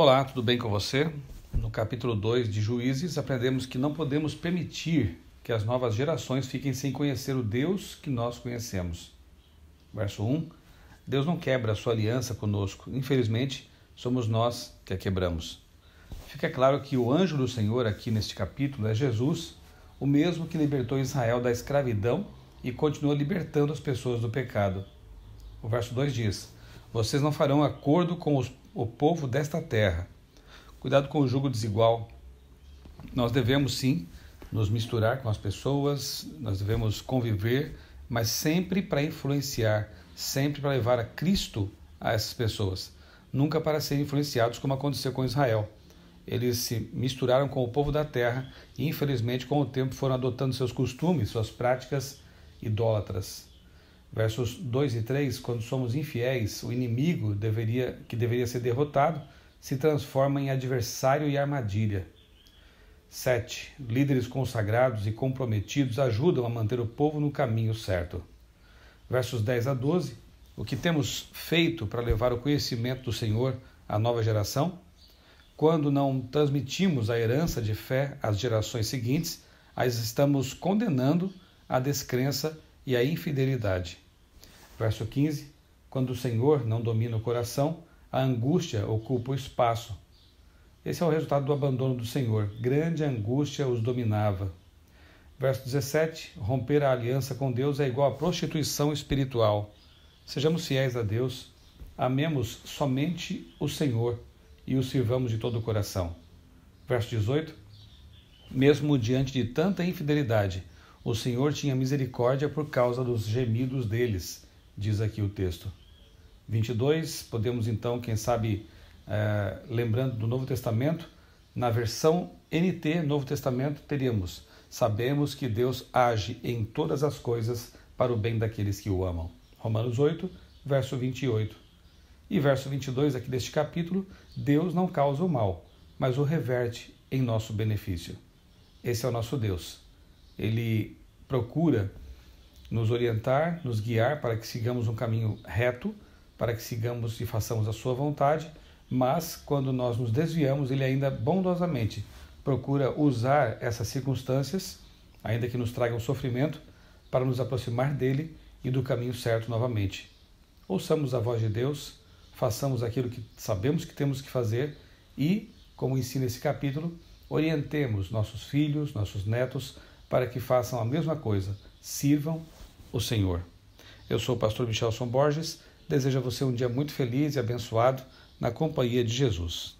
Olá, tudo bem com você? No capítulo 2 de Juízes, aprendemos que não podemos permitir que as novas gerações fiquem sem conhecer o Deus que nós conhecemos. Verso 1: um, Deus não quebra a sua aliança conosco, infelizmente, somos nós que a quebramos. Fica claro que o anjo do Senhor aqui neste capítulo é Jesus, o mesmo que libertou Israel da escravidão e continua libertando as pessoas do pecado. O verso 2 diz: Vocês não farão acordo com os o povo desta terra. Cuidado com o jugo desigual. Nós devemos sim nos misturar com as pessoas, nós devemos conviver, mas sempre para influenciar, sempre para levar a Cristo a essas pessoas, nunca para serem influenciados como aconteceu com Israel. Eles se misturaram com o povo da terra e, infelizmente, com o tempo foram adotando seus costumes, suas práticas idólatras. Versos 2 e 3, quando somos infiéis, o inimigo deveria, que deveria ser derrotado se transforma em adversário e armadilha. 7. Líderes consagrados e comprometidos ajudam a manter o povo no caminho certo. Versos 10 a 12. O que temos feito para levar o conhecimento do Senhor à nova geração? Quando não transmitimos a herança de fé às gerações seguintes, as estamos condenando à descrença e a infidelidade. Verso 15: Quando o Senhor não domina o coração, a angústia ocupa o espaço. Esse é o resultado do abandono do Senhor. Grande angústia os dominava. Verso 17: Romper a aliança com Deus é igual à prostituição espiritual. Sejamos fiéis a Deus, amemos somente o Senhor e o sirvamos de todo o coração. Verso 18: Mesmo diante de tanta infidelidade, o Senhor tinha misericórdia por causa dos gemidos deles, diz aqui o texto. 22, podemos então, quem sabe, é, lembrando do Novo Testamento, na versão NT, Novo Testamento, teríamos: Sabemos que Deus age em todas as coisas para o bem daqueles que o amam. Romanos 8, verso 28. E verso 22 aqui deste capítulo: Deus não causa o mal, mas o reverte em nosso benefício. Esse é o nosso Deus. Ele procura nos orientar, nos guiar para que sigamos um caminho reto, para que sigamos e façamos a sua vontade, mas quando nós nos desviamos, ele ainda bondosamente procura usar essas circunstâncias, ainda que nos tragam sofrimento, para nos aproximar dele e do caminho certo novamente. Ouçamos a voz de Deus, façamos aquilo que sabemos que temos que fazer e, como ensina esse capítulo, orientemos nossos filhos, nossos netos para que façam a mesma coisa. Sirvam o Senhor. Eu sou o pastor Michelson Borges. Desejo a você um dia muito feliz e abençoado na companhia de Jesus.